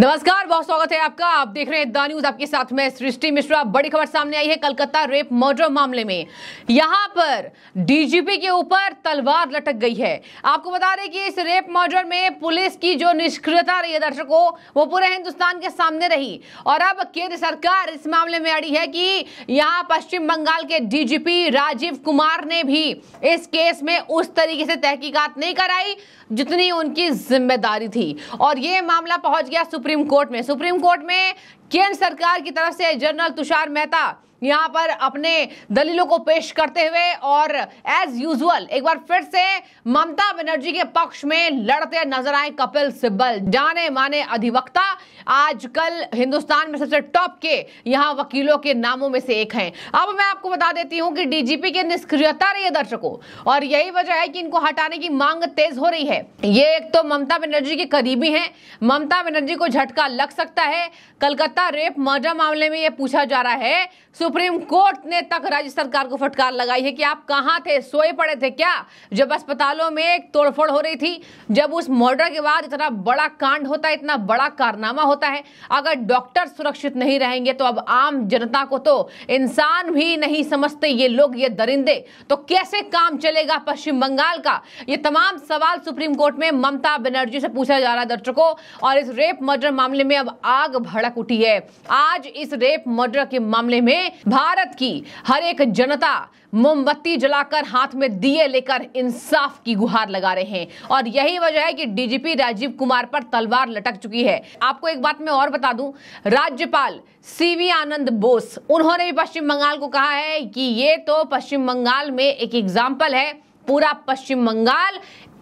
नमस्कार बहुत स्वागत है आपका आप देख रहे हैं द न्यूज आपके साथ में सृष्टि मिश्रा बड़ी खबर सामने आई है कलकत्ता रेप मर्डर मामले में यहां पर डीजीपी के ऊपर तलवार लटक गई है आपको बता दें कि इस रेप मर्डर में पुलिस की जो निष्क्रियता रही है दर्शकों वो पूरे हिंदुस्तान के सामने रही और अब केंद्र सरकार इस मामले में अड़ी है कि यहाँ पश्चिम बंगाल के डीजीपी राजीव कुमार ने भी इस केस में उस तरीके से तहकीकात नहीं कराई जितनी उनकी जिम्मेदारी थी और ये मामला पहुंच गया सुप्रीम सुप्रीम कोर्ट में सुप्रीम कोर्ट में केंद्र सरकार की तरफ से जनरल तुषार मेहता यहाँ पर अपने दलीलों को पेश करते हुए और एज यूजुअल एक बार फिर से ममता बनर्जी के पक्ष में लड़ते नजर आए कपिल सिब्बल जाने माने अधिवक्ता आजकल हिंदुस्तान में सबसे टॉप के यहाँ वकीलों के नामों में से एक हैं अब मैं आपको बता देती हूँ कि डीजीपी की निष्क्रियता रही है दर्शकों और यही वजह है कि इनको हटाने की मांग तेज हो रही है ये एक तो ममता बनर्जी के करीबी है ममता बनर्जी को झटका लग सकता है कलकत्ता रेप मर्डर मामले में यह पूछा जा रहा है सुप्रीम कोर्ट ने तक राज्य सरकार को फटकार लगाई है कि आप कहाँ थे सोए पड़े थे क्या जब अस्पतालों में तोड़फोड़ हो रही थी जब उस मर्डर के बाद इतना बड़ा कांड होता है इतना बड़ा कारनामा होता होता है अगर डॉक्टर सुरक्षित नहीं रहेंगे तो अब आम जनता को तो इंसान भी नहीं समझते ये लोग ये दरिंदे तो कैसे काम चलेगा पश्चिम बंगाल का ये तमाम सवाल सुप्रीम कोर्ट में ममता बनर्जी से पूछा जा रहा है दर्शकों और इस रेप मर्डर मामले में अब आग भड़क उठी है आज इस रेप मर्डर के मामले में भारत की हर एक जनता मोमबत्ती जलाकर हाथ में दिए लेकर इंसाफ की गुहार लगा रहे हैं और यही वजह है कि डीजीपी राजीव कुमार पर तलवार लटक चुकी है आपको एक बात मैं और बता दूं राज्यपाल सीवी आनंद बोस उन्होंने भी पश्चिम बंगाल को कहा है कि ये तो पश्चिम बंगाल में एक एग्जाम्पल है पूरा पश्चिम बंगाल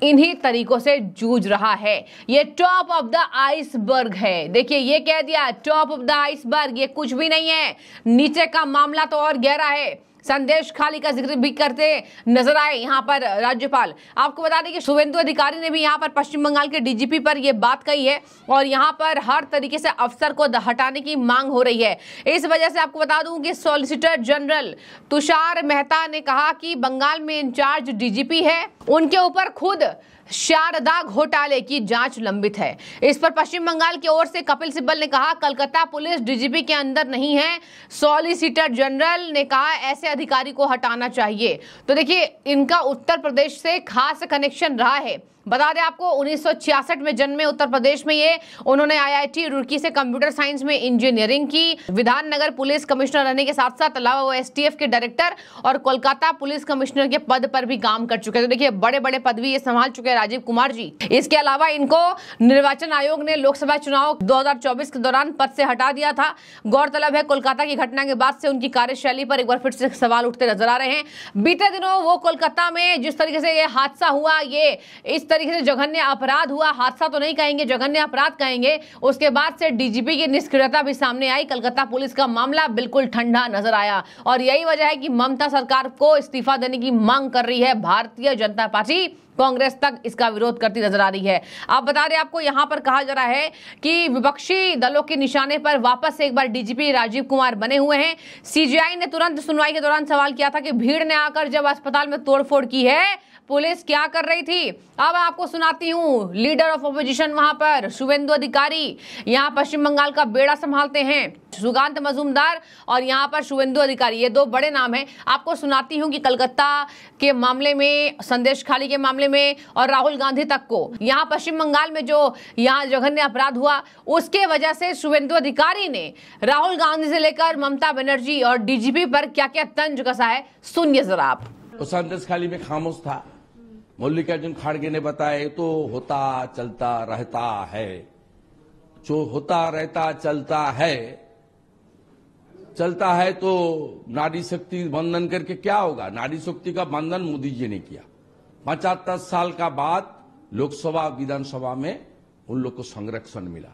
इन्हीं तरीकों से जूझ रहा है ये टॉप ऑफ द आइसबर्ग है देखिए ये कह दिया टॉप ऑफ द आइसबर्ग ये कुछ भी नहीं है नीचे का मामला तो और गहरा है संदेश खाली का जिक्र भी करते नजर आए यहाँ पर राज्यपाल आपको बता दें कि शुभेंदु अधिकारी ने भी यहाँ पर पश्चिम बंगाल के डीजीपी पर यह बात कही है और यहाँ पर हर तरीके से अफसर को हटाने की मांग हो रही है इस वजह से आपको बता दूं कि सॉलिसिटर जनरल तुषार मेहता ने कहा कि बंगाल में इंचार्ज डीजीपी है उनके ऊपर खुद शारदा घोटाले की जांच लंबित है इस पर पश्चिम बंगाल की ओर से कपिल सिब्बल ने कहा कलकत्ता पुलिस डीजीपी के अंदर नहीं है सॉलिसिटर जनरल ने कहा ऐसे अधिकारी को हटाना चाहिए तो देखिए इनका उत्तर प्रदेश से खास कनेक्शन रहा है बता दें आपको 1966 में जन्मे उत्तर प्रदेश में ये उन्होंने आईआईटी रुड़की से कंप्यूटर साइंस में इंजीनियरिंग की विधान नगर पुलिस कमिश्नर रहने के साथ साथ अलावा वो एसटीएफ के डायरेक्टर और कोलकाता पुलिस कमिश्नर के पद पर भी काम कर चुके हैं तो देखिए बड़े बड़े पद भी ये संभाल चुके हैं राजीव कुमार जी इसके अलावा इनको निर्वाचन आयोग ने लोकसभा चुनाव दो के दौरान पद से हटा दिया था गौरतलब है कोलकाता की घटना के बाद से उनकी कार्यशैली पर एक बार फिर से सवाल उठते नजर आ रहे हैं बीते दिनों वो कोलकाता में जिस तरीके से ये हादसा हुआ ये इस तरीके से जघन्य अपराध हुआ हादसा तो नहीं कहेंगे जघन्य अपराध कहेंगे उसके बाद से डीजीपी की निष्क्रियता भी सामने आई कलकत्ता पुलिस का मामला बिल्कुल ठंडा नजर आया और यही वजह है कि ममता सरकार को इस्तीफा देने की मांग कर रही है भारतीय जनता पार्टी कांग्रेस तक इसका विरोध करती नजर आ रही है आप बता रहे आपको यहाँ पर कहा जा रहा है कि विपक्षी दलों के निशाने पर वापस एक बार डीजीपी राजीव कुमार बने हुए हैं सीजीआई ने तुरंत सुनवाई के दौरान सवाल किया था कि भीड़ ने आकर जब अस्पताल में तोड़फोड़ की है पुलिस क्या कर रही थी अब आपको सुनाती हूँ लीडर ऑफ अपोजिशन वहां पर शुभेंदु अधिकारी यहाँ पश्चिम बंगाल का बेड़ा संभालते हैं सुगांत मजूमदार और यहाँ पर शुभेंदु अधिकारी ये दो बड़े नाम हैं आपको सुनाती हूँ कि कलकत्ता के मामले में संदेश खाली के मामले में और राहुल गांधी तक को यहाँ पश्चिम बंगाल में जो यहाँ जघन्य अपराध हुआ उसके वजह से शुभेंदु अधिकारी ने राहुल गांधी से लेकर ममता बनर्जी और डीजीपी पर क्या क्या तंज कसा है सुनिए जरा आप संदेश खाली में खामोश था मल्लिकार्जुन खाड़गे ने बताया तो होता चलता रहता है जो होता रहता चलता है चलता है तो नारी शक्ति बंधन करके क्या होगा नारी शक्ति का बंधन मोदी जी ने किया पचहत्तर साल का बाद लोकसभा विधानसभा में उन लोग को संरक्षण मिला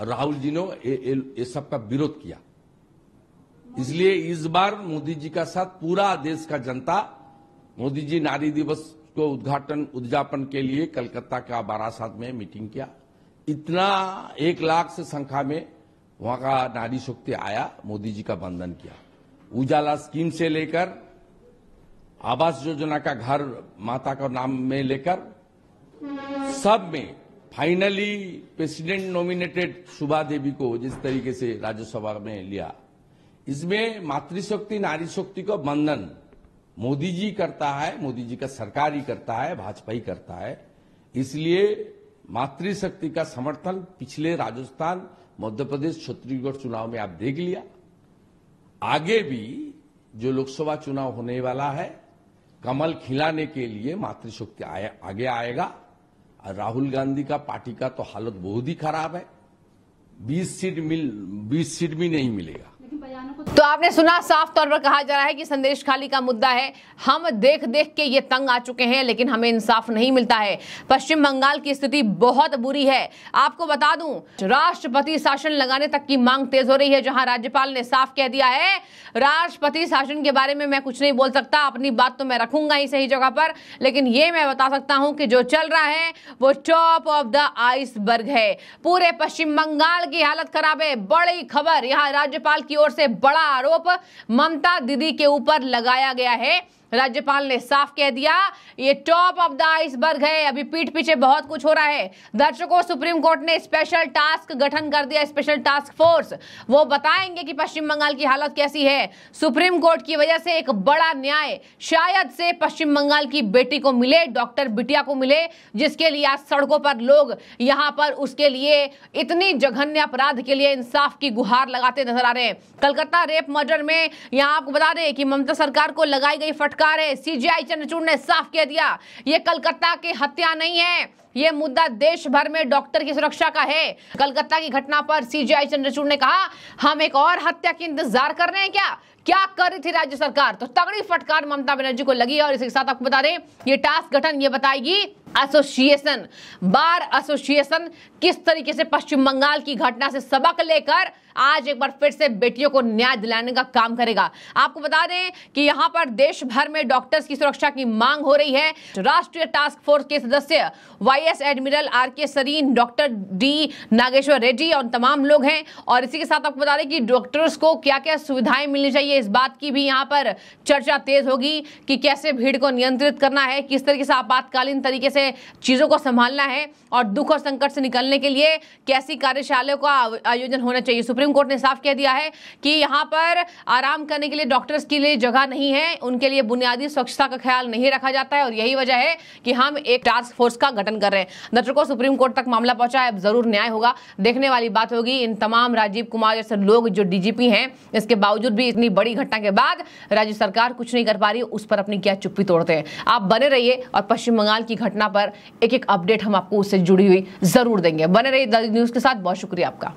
और राहुल जी ने ये सब का विरोध किया इसलिए इस बार मोदी जी का साथ पूरा देश का जनता मोदी जी नारी दिवस उसको उद्घाटन उद्यापन के लिए कलकत्ता का बारासात में मीटिंग किया इतना एक लाख से संख्या में वहां का नारी शक्ति आया मोदी जी का बंधन किया उजाला स्कीम से लेकर आवास योजना का घर माता का नाम में लेकर सब में finally president nominated Subha Devi को जिस तरीके से राज्यसभा में लिया इसमें मातृशक्ति नारी शक्ति को बंधन मोदी जी करता है मोदी जी का सरकार ही करता है भाजपा ही करता है इसलिए मातृशक्ति का समर्थन पिछले राजस्थान मध्य प्रदेश छत्तीसगढ़ चुनाव में आप देख लिया आगे भी जो लोकसभा चुनाव होने वाला है कमल खिलाने के लिए मातृशक्ति आगे आएगा और राहुल गांधी का पार्टी का तो हालत बहुत ही खराब है 20 सीट मिल बीस सीट भी नहीं मिलेगा तो आपने सुना साफ तौर पर कहा जा रहा है कि संदेश खाली का मुद्दा है हम देख देख के ये तंग आ चुके हैं लेकिन हमें इंसाफ नहीं मिलता है पश्चिम बंगाल की स्थिति बहुत बुरी है आपको बता दूं राष्ट्रपति शासन लगाने तक की मांग तेज हो रही है जहां राज्यपाल ने साफ कह दिया है राष्ट्रपति शासन के बारे में मैं कुछ नहीं बोल सकता अपनी बात तो मैं रखूंगा ही सही जगह पर लेकिन ये मैं बता सकता हूं कि जो चल रहा है वो टॉप ऑफ द आइसबर्ग है पूरे पश्चिम बंगाल की हालत खराब है बड़ी खबर यहां राज्यपाल की ओर से बड़ा आरोप ममता दीदी के ऊपर लगाया गया है राज्यपाल ने साफ कह दिया ये टॉप ऑफ द आइसबर्ग है अभी पीठ पीछे बहुत कुछ हो रहा है दर्शकों सुप्रीम कोर्ट ने स्पेशल टास्क गठन कर दिया स्पेशल टास्क फोर्स वो बताएंगे कि पश्चिम बंगाल की हालत कैसी है सुप्रीम कोर्ट की वजह से एक बड़ा न्याय शायद से पश्चिम बंगाल की बेटी को मिले डॉक्टर बिटिया को मिले जिसके लिए आज सड़कों पर लोग यहाँ पर उसके लिए इतनी जघन्य अपराध के लिए इंसाफ की गुहार लगाते नजर आ रहे हैं कलकत्ता रेप मर्डर में यहाँ आपको बता दें कि ममता सरकार को लगाई गई फटकार सरकार है सीजीआई चंद्रचूड़ ने साफ कह दिया ये कलकत्ता की हत्या नहीं है ये मुद्दा देश भर में डॉक्टर की सुरक्षा का है कलकत्ता की घटना पर सीजीआई चंद्रचूड़ ने कहा हम एक और हत्या की इंतजार कर रहे हैं क्या क्या कर रही थी राज्य सरकार तो तगड़ी फटकार ममता बनर्जी को लगी और इसके साथ आपको बता दें ये टास्क गठन ये बताएगी एसोसिएशन बार एसोसिएशन किस तरीके से पश्चिम बंगाल की घटना से सबक लेकर आज एक बार फिर से बेटियों को न्याय दिलाने का काम करेगा आपको बता दें कि यहां पर देश भर में डॉक्टर्स की सुरक्षा की मांग हो रही है राष्ट्रीय टास्क फोर्स के सदस्य Y S admiral R K Sarin doctor D Nageshwar Reddy और तमाम लोग हैं और इसी के साथ आपको बता दें कि डॉक्टर्स को क्या क्या सुविधाएं मिलनी चाहिए इस बात की भी यहाँ पर चर्चा तेज होगी कि कैसे भीड़ को नियंत्रित करना है किस तरीके से आपातकालीन तरीके से चीज़ों को संभालना है और दुख और संकट से निकलने के लिए कैसी कार्यशालाओं का आयोजन होना चाहिए सुप्रीम कोर्ट ने साफ कह दिया है कि यहाँ पर आराम करने के लिए डॉक्टर्स के लिए जगह नहीं है उनके लिए बुनियादी स्वच्छता का ख्याल नहीं रखा जाता है और यही वजह है कि हम एक टास्क फोर्स का गठन कर रहे हैं दर्शकों सुप्रीम कोर्ट तक मामला पहुंचा है अब जरूर न्याय होगा देखने वाली बात होगी इन तमाम राजीव कुमार जैसे लोग जो डीजीपी हैं इसके बावजूद भी इतनी बड़ी घटना के बाद राज्य सरकार कुछ नहीं कर पा रही उस पर अपनी क्या चुप्पी तोड़ते हैं आप बने रहिए और पश्चिम बंगाल की घटना खबर एक एक अपडेट हम आपको उससे जुड़ी हुई जरूर देंगे बने रही न्यूज के साथ बहुत शुक्रिया आपका